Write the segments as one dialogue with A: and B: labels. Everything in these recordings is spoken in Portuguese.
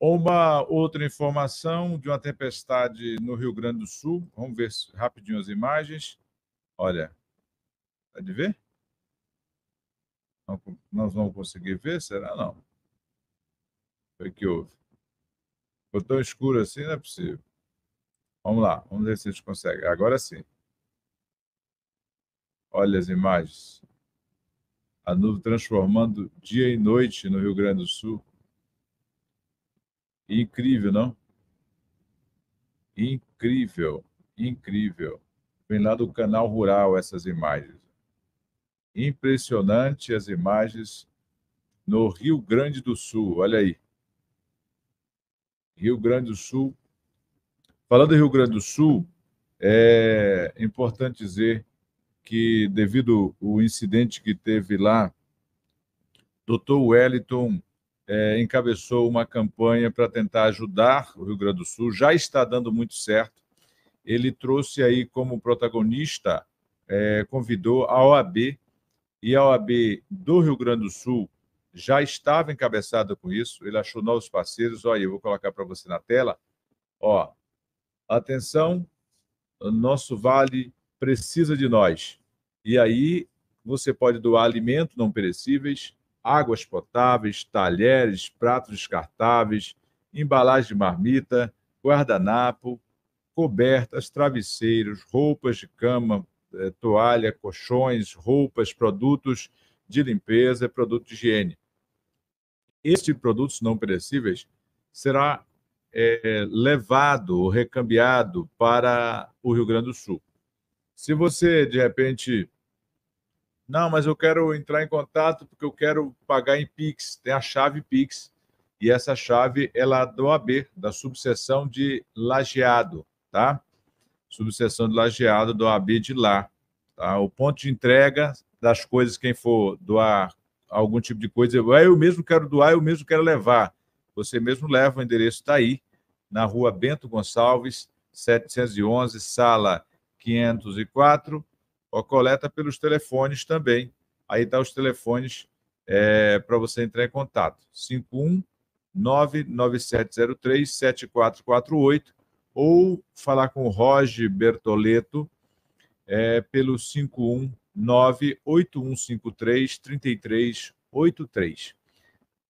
A: Uma outra informação de uma tempestade no Rio Grande do Sul. Vamos ver rapidinho as imagens. Olha, pode ver? Não, nós vamos conseguir ver? Será não? Foi é que houve. Ficou tão escuro assim, não é possível. Vamos lá, vamos ver se a gente consegue. Agora sim. Olha as imagens. A nuvem transformando dia e noite no Rio Grande do Sul. Incrível, não? Incrível, incrível. Vem lá do canal rural essas imagens. Impressionante as imagens no Rio Grande do Sul, olha aí. Rio Grande do Sul. Falando do Rio Grande do Sul, é importante dizer que, devido ao incidente que teve lá, doutor Wellington é, encabeçou uma campanha para tentar ajudar o Rio Grande do Sul, já está dando muito certo. Ele trouxe aí como protagonista, é, convidou a OAB, e a OAB do Rio Grande do Sul já estava encabeçada com isso, ele achou novos parceiros. Olha, eu vou colocar para você na tela. Ó, atenção, nosso vale precisa de nós. E aí você pode doar alimentos não perecíveis, águas potáveis, talheres, pratos descartáveis, embalagem de marmita, guardanapo, cobertas, travesseiros, roupas de cama, eh, toalha, colchões, roupas, produtos de limpeza e produto de higiene. Este tipo produtos não perecíveis será é, levado, recambiado para o Rio Grande do Sul. Se você, de repente, não, mas eu quero entrar em contato porque eu quero pagar em Pix. Tem a chave Pix. E essa chave é lá do AB, da subseção de lajeado, tá? Subseção de lajeado do AB de lá. Tá? O ponto de entrega das coisas, quem for doar algum tipo de coisa, eu, eu mesmo quero doar, eu mesmo quero levar. Você mesmo leva, o endereço está aí, na rua Bento Gonçalves, 711, sala 504, ou coleta pelos telefones também. Aí está os telefones é, para você entrar em contato. 519 9703 7448 ou falar com o Roger Bertoleto é, pelo 519 8153 3383.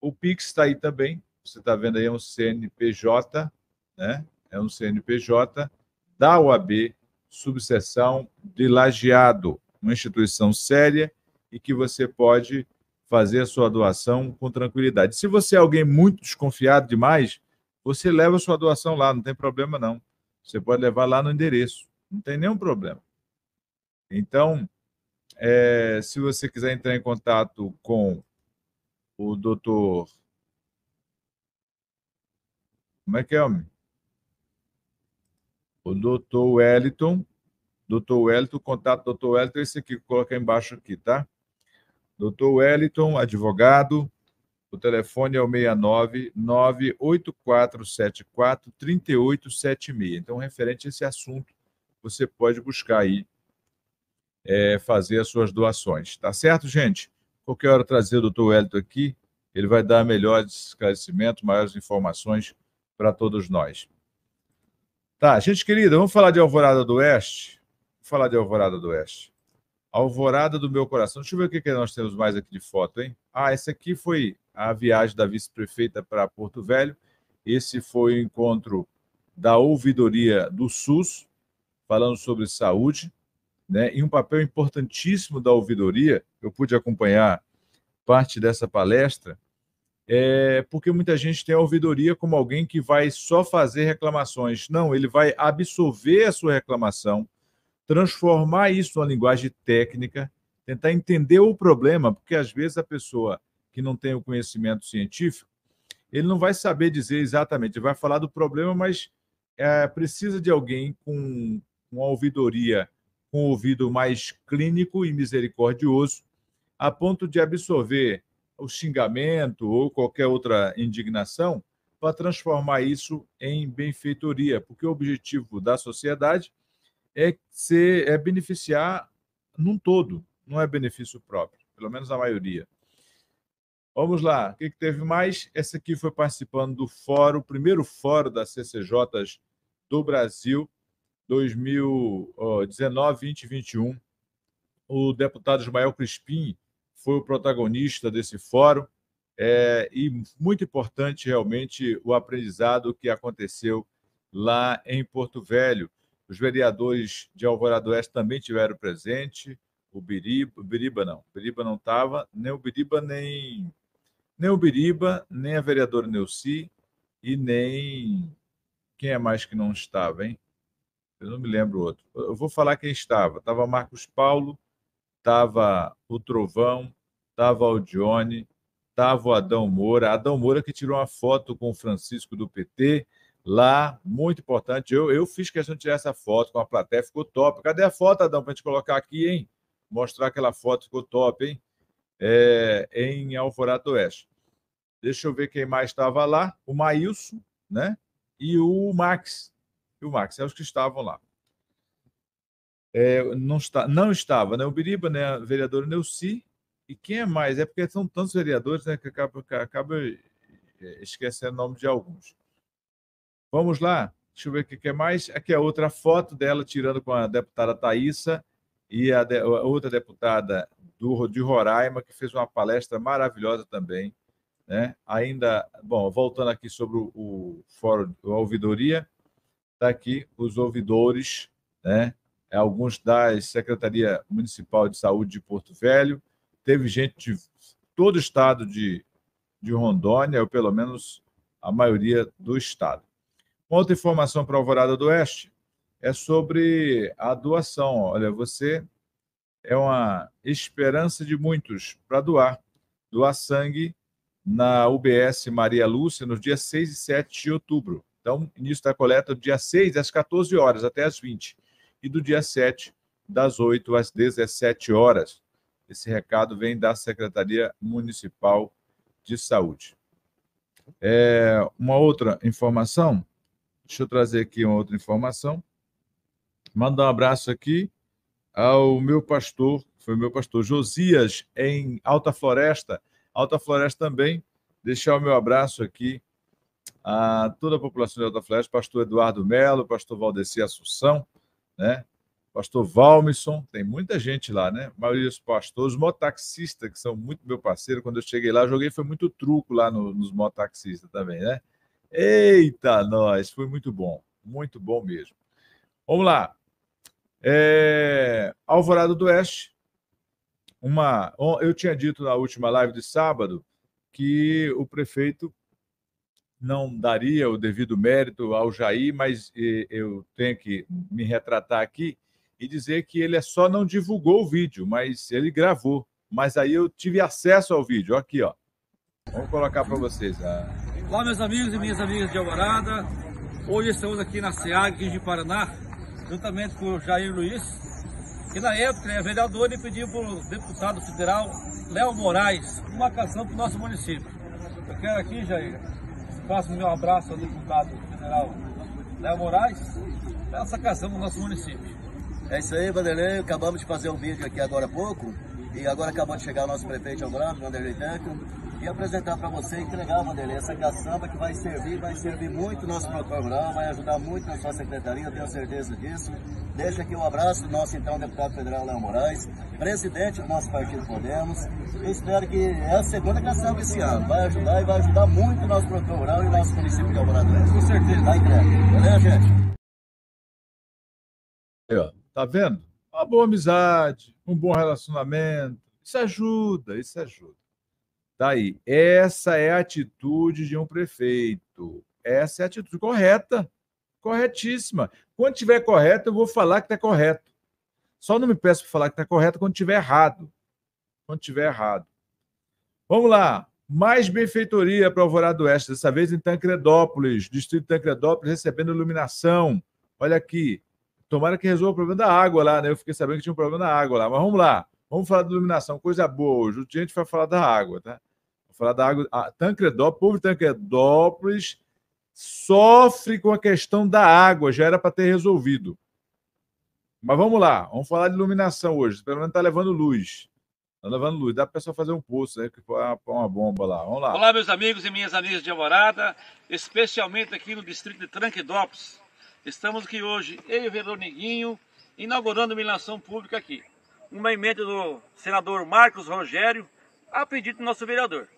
A: O Pix está aí também. Você está vendo aí é um CNPJ, né? É um CNPJ da UAB subseção de lajeado, uma instituição séria e que você pode fazer sua doação com tranquilidade. Se você é alguém muito desconfiado demais, você leva sua doação lá, não tem problema não. Você pode levar lá no endereço, não tem nenhum problema. Então, é, se você quiser entrar em contato com o doutor. Como é que é, homem? O doutor Wellington, doutor Wellington, contato doutor Wellington, é esse aqui, coloca embaixo aqui, tá? Doutor Wellington, advogado, o telefone é o 69 98474 3876. Então, referente a esse assunto, você pode buscar aí é, fazer as suas doações. Tá certo, gente? Qualquer hora trazer o doutor Wellington aqui, ele vai dar melhores esclarecimentos, maiores informações para todos nós. Tá, gente querida, vamos falar de Alvorada do Oeste? Vamos falar de Alvorada do Oeste. Alvorada do meu coração. Deixa eu ver o que, que nós temos mais aqui de foto, hein? Ah, essa aqui foi a viagem da vice-prefeita para Porto Velho. Esse foi o encontro da ouvidoria do SUS, falando sobre saúde, né? E um papel importantíssimo da ouvidoria, eu pude acompanhar parte dessa palestra, é, porque muita gente tem a ouvidoria como alguém que vai só fazer reclamações. Não, ele vai absorver a sua reclamação, transformar isso numa linguagem técnica, tentar entender o problema, porque às vezes a pessoa que não tem o conhecimento científico, ele não vai saber dizer exatamente, ele vai falar do problema, mas é, precisa de alguém com uma ouvidoria, com um ouvido mais clínico e misericordioso, a ponto de absorver o xingamento ou qualquer outra indignação para transformar isso em benfeitoria, porque o objetivo da sociedade é ser é beneficiar num todo, não é benefício próprio, pelo menos a maioria. Vamos lá, o que, que teve mais? Essa aqui foi participando do fórum, primeiro fórum das CCJs do Brasil, 2019, 2021. O deputado Ismael Crispim foi o protagonista desse fórum. É, e muito importante realmente o aprendizado que aconteceu lá em Porto Velho. Os vereadores de Alvorada Oeste também tiveram presente, o Biriba, o Biriba não, o Biriba não estava, nem o Biriba, nem, nem o Biriba, nem a vereadora Neuci e nem quem é mais que não estava, hein? Eu não me lembro outro. Eu vou falar quem estava. Estava Marcos Paulo, estava o Trovão, estava o Dione, estava o Adão Moura. Adão Moura que tirou uma foto com o Francisco do PT lá, muito importante. Eu, eu fiz questão de tirar essa foto com a plateia, ficou top. Cadê a foto, Adão, para a gente colocar aqui, hein? Mostrar aquela foto, ficou top, hein? É, em Alvorada Oeste. Deixa eu ver quem mais estava lá. O Maílson, né? E o Max. E o Max, é os que estavam lá. É, não, está, não estava, né? O Biriba, né? vereador Neuci. E quem é mais? É porque são tantos vereadores né, que acaba, acaba é, esquecendo o nome de alguns. Vamos lá. Deixa eu ver o que é mais. Aqui é outra foto dela tirando com a deputada Thaisa e a, de, a outra deputada do, de Roraima, que fez uma palestra maravilhosa também. Né? Ainda, bom, voltando aqui sobre o, o fórum, a ouvidoria, está aqui os ouvidores, né? É, alguns da Secretaria Municipal de Saúde de Porto Velho, teve gente de todo o estado de, de Rondônia, ou pelo menos a maioria do estado. Outra informação para a Alvorada do Oeste é sobre a doação. Olha, você é uma esperança de muitos para doar. Doar sangue na UBS Maria Lúcia nos dias 6 e 7 de outubro. Então, início da coleta dia 6, às 14 horas, até às 20 e do dia 7, das 8 às 17 horas. Esse recado vem da Secretaria Municipal de Saúde. É, uma outra informação, deixa eu trazer aqui uma outra informação. Mandar um abraço aqui ao meu pastor, foi meu pastor Josias, em Alta Floresta. Alta Floresta também. Deixar o meu abraço aqui a toda a população de Alta Floresta, pastor Eduardo Melo, pastor Valdeci Assunção, né? Pastor Valmison, tem muita gente lá, né? A maioria dos pastores, motaxistas, que são muito meu parceiro. Quando eu cheguei lá, joguei, foi muito truco lá no, nos motaxistas também, né? Eita, nós, foi muito bom, muito bom mesmo. Vamos lá. É... Alvorada do Oeste. Uma... Eu tinha dito na última live de sábado que o prefeito não daria o devido mérito ao Jair, mas eu tenho que me retratar aqui e dizer que ele é só não divulgou o vídeo, mas ele gravou. Mas aí eu tive acesso ao vídeo, aqui, ó. Vamos colocar para vocês. A... Ah. Olá, meus amigos e minhas amigas de Alvorada. Hoje estamos aqui na SEAG de Paraná, juntamente com o Jair Luiz, que na época é vereador e pediu para o deputado federal Léo Moraes uma canção para o nosso município. Eu quero aqui, Jair, Faço o meu abraço ao deputado federal Léo Moraes, pela sacação do nosso município. É isso aí, Vanderlei. Acabamos de fazer um vídeo aqui agora há pouco. E agora acabou de chegar o nosso prefeito Alvorado, Vanderlei Tanco e apresentar para você, entregar, Vanderlei, essa caçamba que vai servir, vai servir muito o nosso programa, Rural, vai ajudar muito a sua secretaria, eu tenho certeza disso. Deixa aqui o um abraço do nosso então deputado federal Léo Moraes, presidente do nosso partido Podemos. Eu espero que é a segunda caçamba esse ano, vai ajudar e vai ajudar muito o nosso programa Rural e o nosso município de Alvorada Com certeza. Tá entregue. Valeu, gente? Tá vendo? Uma boa amizade, um bom relacionamento, isso ajuda, isso ajuda. Tá aí. Essa é a atitude de um prefeito. Essa é a atitude correta. Corretíssima. Quando tiver correto, eu vou falar que está correto. Só não me peço para falar que está correto quando tiver errado. Quando tiver errado. Vamos lá. Mais benfeitoria para o Alvorada Oeste, dessa vez em Tancredópolis, distrito de Tancredópolis, recebendo iluminação. Olha aqui. Tomara que resolva o problema da água lá, né? Eu fiquei sabendo que tinha um problema da água lá. Mas vamos lá. Vamos falar de iluminação, coisa boa hoje. O dia a gente vai falar da água, tá? falar da água. A Tancredópolis, o povo de Tancredópolis sofre com a questão da água, já era para ter resolvido. Mas vamos lá, vamos falar de iluminação hoje. Pelo menos está levando luz. Está levando luz. Dá para pessoa fazer um poço aí, que uma, ah, uma bomba lá. Vamos lá. Olá, meus amigos e minhas amigas de Alvorada, especialmente aqui no distrito de Tranquidópolis. Estamos aqui hoje, eu e o vereador Neguinho, inaugurando uma iluminação pública aqui. Uma emenda do senador Marcos Rogério, a pedido do nosso vereador.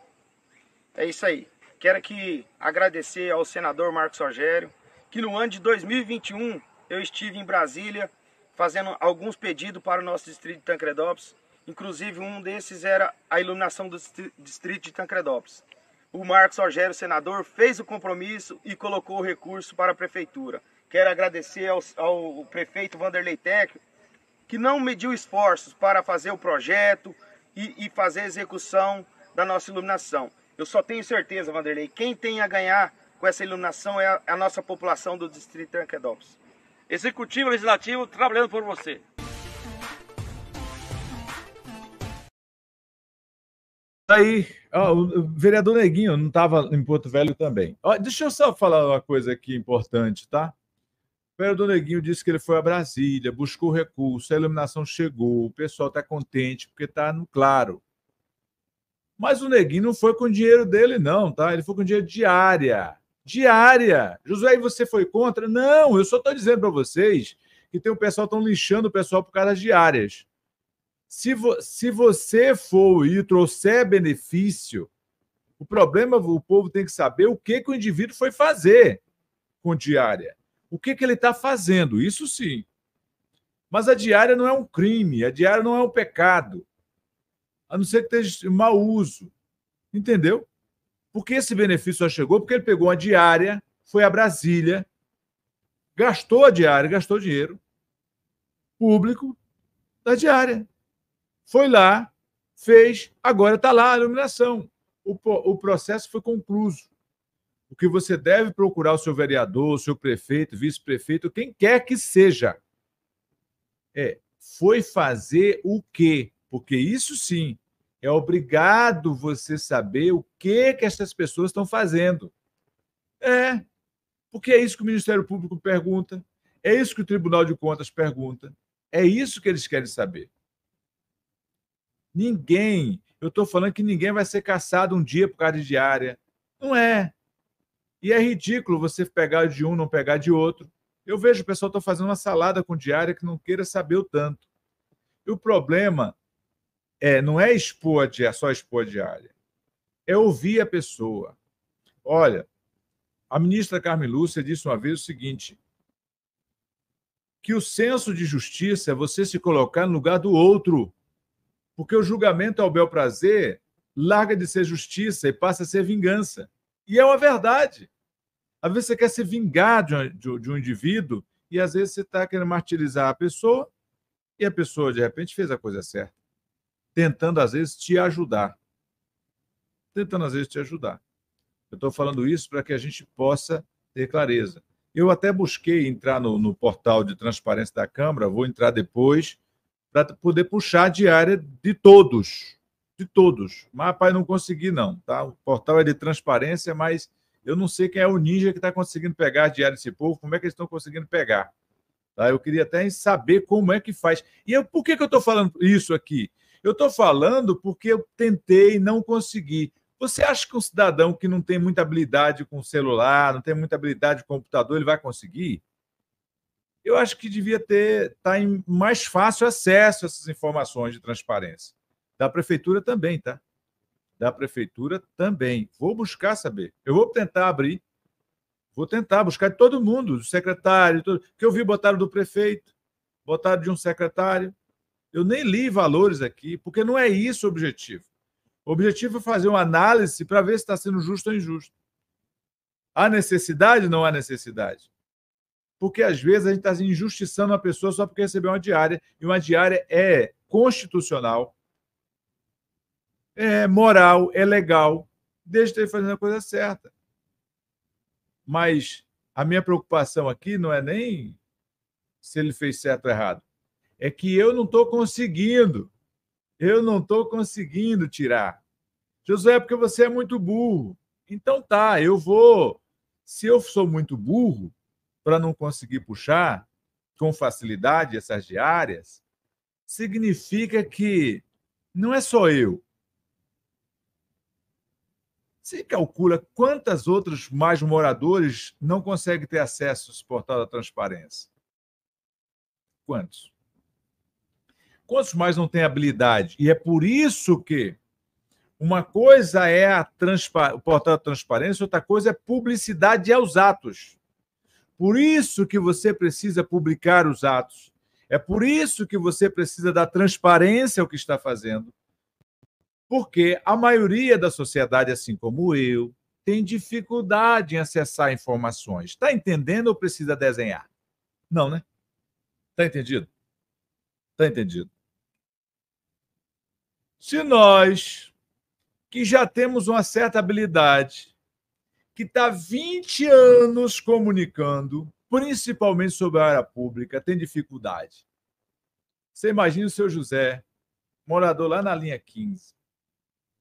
A: É isso aí. Quero aqui agradecer ao senador Marcos Rogério, que no ano de 2021 eu estive em Brasília fazendo alguns pedidos para o nosso distrito de Tancredópolis. Inclusive um desses era a iluminação do distrito de Tancredópolis. O Marcos Rogério, senador, fez o compromisso e colocou o recurso para a prefeitura. Quero agradecer ao, ao prefeito Vanderlei Tech, que não mediu esforços para fazer o projeto e, e fazer a execução da nossa iluminação. Eu só tenho certeza, Vanderlei, quem tem a ganhar com essa iluminação é a, é a nossa população do Distrito de Anquedópolis. Executivo Legislativo trabalhando por você. Tá aí, ó, o vereador Neguinho não estava em Porto Velho também. Ó, deixa eu só falar uma coisa aqui importante, tá? O vereador Neguinho disse que ele foi a Brasília, buscou recurso, a iluminação chegou, o pessoal está contente porque está no claro. Mas o Neguinho não foi com o dinheiro dele, não, tá? Ele foi com dinheiro diária. Diária. Josué, e você foi contra? Não, eu só estou dizendo para vocês que tem o um pessoal tão lixando o pessoal por causa das diárias. Se, vo se você for e trouxer benefício, o problema, o povo tem que saber o que, que o indivíduo foi fazer com diária. O que, que ele está fazendo, isso sim. Mas a diária não é um crime, a diária não é um pecado a não ser que esteja mau uso. Entendeu? Porque esse benefício só chegou porque ele pegou uma diária, foi a Brasília, gastou a diária, gastou dinheiro público da diária. Foi lá, fez, agora está lá a iluminação. O, o processo foi concluído. O que você deve procurar o seu vereador, o seu prefeito, vice-prefeito, quem quer que seja, é foi fazer o quê? Porque isso sim é obrigado você saber o que que essas pessoas estão fazendo. É, porque é isso que o Ministério Público pergunta, é isso que o Tribunal de Contas pergunta, é isso que eles querem saber. Ninguém, eu estou falando que ninguém vai ser caçado um dia por causa de diária. Não é. E é ridículo você pegar de um, não pegar de outro. Eu vejo o pessoal está fazendo uma salada com diária que não queira saber o tanto. E o problema é, não é expor a é só expor a diária. É ouvir a pessoa. Olha, a ministra Carmen Lúcia disse uma vez o seguinte: que o senso de justiça é você se colocar no lugar do outro. Porque o julgamento ao bel prazer larga de ser justiça e passa a ser vingança. E é uma verdade. Às vezes você quer se vingar de um, de, de um indivíduo e às vezes você está querendo martirizar a pessoa e a pessoa, de repente, fez a coisa certa tentando às vezes te ajudar. Tentando às vezes te ajudar. Eu estou falando isso para que a gente possa ter clareza. Eu até busquei entrar no, no portal de transparência da Câmara, vou entrar depois, para poder puxar a diária de todos. De todos. Mas, rapaz, não consegui, não. Tá? O portal é de transparência, mas eu não sei quem é o ninja que está conseguindo pegar a diária desse povo, como é que eles estão conseguindo pegar. Tá? Eu queria até saber como é que faz. E eu, por que, que eu estou falando isso aqui? Eu estou falando porque eu tentei e não consegui. Você acha que um cidadão que não tem muita habilidade com celular, não tem muita habilidade com computador, ele vai conseguir? Eu acho que devia ter tá em mais fácil acesso a essas informações de transparência. Da prefeitura também, tá? Da prefeitura também. Vou buscar saber. Eu vou tentar abrir. Vou tentar buscar de todo mundo, do secretário, todo... que eu vi botaram do prefeito, botaram de um secretário, eu nem li valores aqui, porque não é isso o objetivo. O objetivo é fazer uma análise para ver se está sendo justo ou injusto. Há necessidade? Não há necessidade. Porque às vezes a gente está injustiçando uma pessoa só porque recebeu uma diária, e uma diária é constitucional, é moral, é legal, desde que ele fazendo a coisa certa. Mas a minha preocupação aqui não é nem se ele fez certo ou errado é que eu não estou conseguindo. Eu não estou conseguindo tirar. Josué, é porque você é muito burro. Então tá, eu vou. Se eu sou muito burro para não conseguir puxar com facilidade essas diárias, significa que não é só eu. Você calcula quantas outros mais moradores não conseguem ter acesso ao portal da transparência? Quantos? Quantos mais não têm habilidade? E é por isso que uma coisa é a transpa... o portal da transparência, outra coisa é publicidade aos atos. Por isso que você precisa publicar os atos. É por isso que você precisa dar transparência ao que está fazendo. Porque a maioria da sociedade, assim como eu, tem dificuldade em acessar informações. Está entendendo ou precisa desenhar? Não, né? Está entendido? Está entendido. Se nós, que já temos uma certa habilidade, que está 20 anos comunicando, principalmente sobre a área pública, tem dificuldade. Você imagina o seu José, morador lá na linha 15.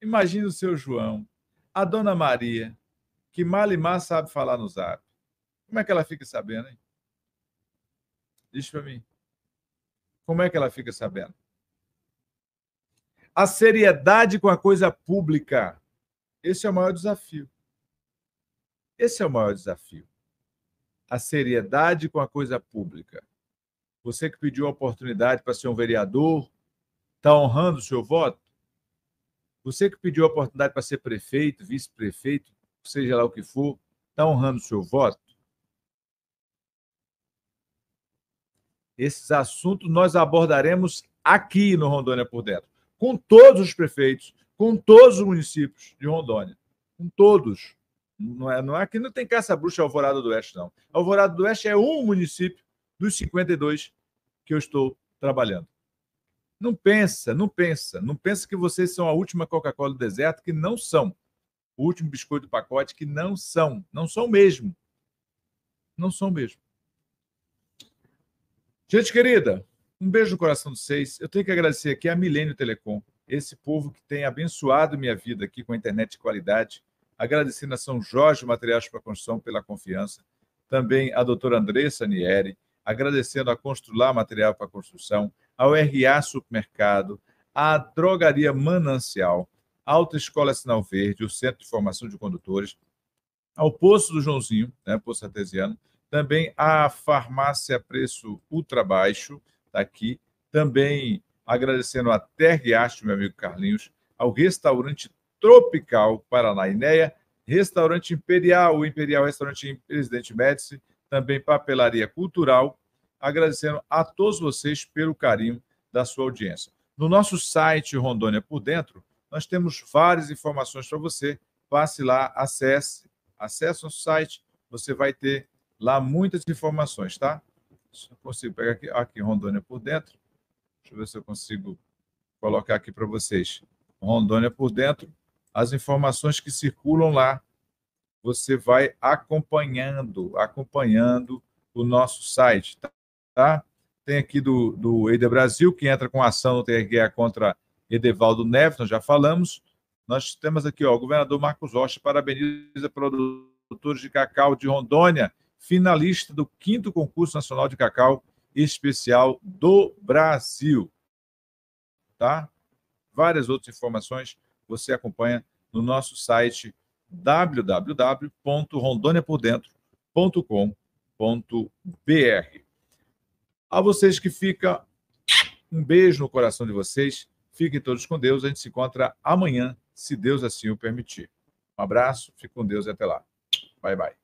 A: Imagina o seu João, a dona Maria, que mal e mal sabe falar no zap. Como é que ela fica sabendo, hein? Diz para mim. Como é que ela fica sabendo? a seriedade com a coisa pública. Esse é o maior desafio. Esse é o maior desafio. A seriedade com a coisa pública. Você que pediu a oportunidade para ser um vereador, está honrando o seu voto? Você que pediu a oportunidade para ser prefeito, vice-prefeito, seja lá o que for, está honrando o seu voto? Esses assuntos nós abordaremos aqui no Rondônia por Dentro com todos os prefeitos, com todos os municípios de Rondônia, com todos. Não é, não é que não tem caça bruxa é Alvorada do Oeste, não. Alvorada do Oeste é um município dos 52 que eu estou trabalhando. Não pensa, não pensa, não pensa que vocês são a última Coca-Cola do deserto, que não são. O último biscoito do pacote, que não são, não são mesmo. Não são mesmo. Gente querida, um beijo no coração de vocês. Eu tenho que agradecer aqui a Milênio Telecom, esse povo que tem abençoado minha vida aqui com a internet de qualidade. Agradecendo a São Jorge Materiais para Construção pela confiança. Também a doutora Andressa Nieri. Agradecendo a Constrular Material para Construção, ao RA Supermercado, à Drogaria Manancial, à Autoescola Sinal Verde, o Centro de Formação de Condutores, ao Poço do Joãozinho, né, Poço Artesiano, também à Farmácia Preço Ultra Baixo, está aqui. Também agradecendo a Terra Arte, meu amigo Carlinhos, ao restaurante Tropical Paraná restaurante Imperial, o Imperial Restaurante em Presidente Médici, também Papelaria Cultural, agradecendo a todos vocês pelo carinho da sua audiência. No nosso site Rondônia por Dentro, nós temos várias informações para você. Passe lá, acesse, acesse nosso site, você vai ter lá muitas informações, tá? se eu consigo pegar aqui, aqui Rondônia por dentro, deixa eu ver se eu consigo colocar aqui para vocês. Rondônia por dentro, as informações que circulam lá, você vai acompanhando, acompanhando o nosso site, tá? Tem aqui do, do Eder Brasil, que entra com ação no TRGA contra Edevaldo Neves, nós já falamos. Nós temos aqui ó, o governador Marcos Rocha parabeniza produtores de cacau de Rondônia finalista do quinto Concurso Nacional de Cacau Especial do Brasil. Tá? Várias outras informações você acompanha no nosso site www.rondoniapordentro.com.br. A vocês que fica um beijo no coração de vocês. Fiquem todos com Deus. A gente se encontra amanhã, se Deus assim o permitir. Um abraço, fique com Deus e até lá. Bye, bye.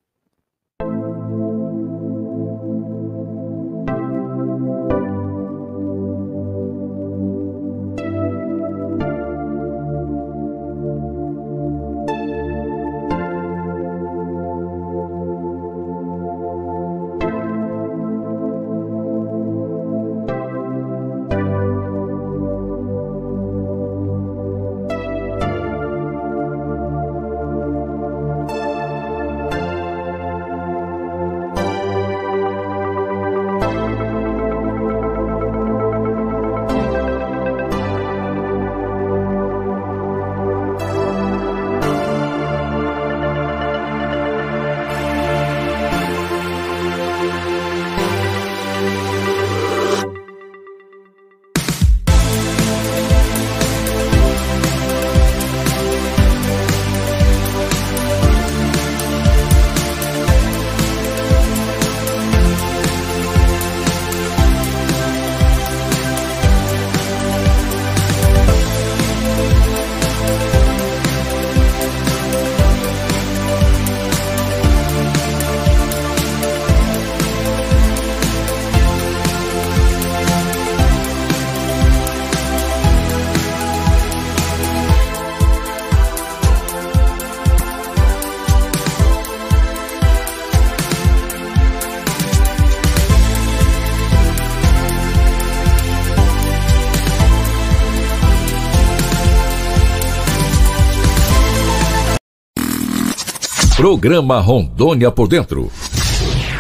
A: Programa Rondônia por Dentro.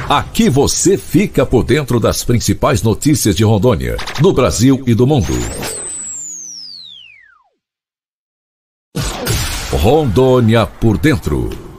A: Aqui você fica por dentro das principais notícias de Rondônia, do Brasil e do mundo. Rondônia por Dentro.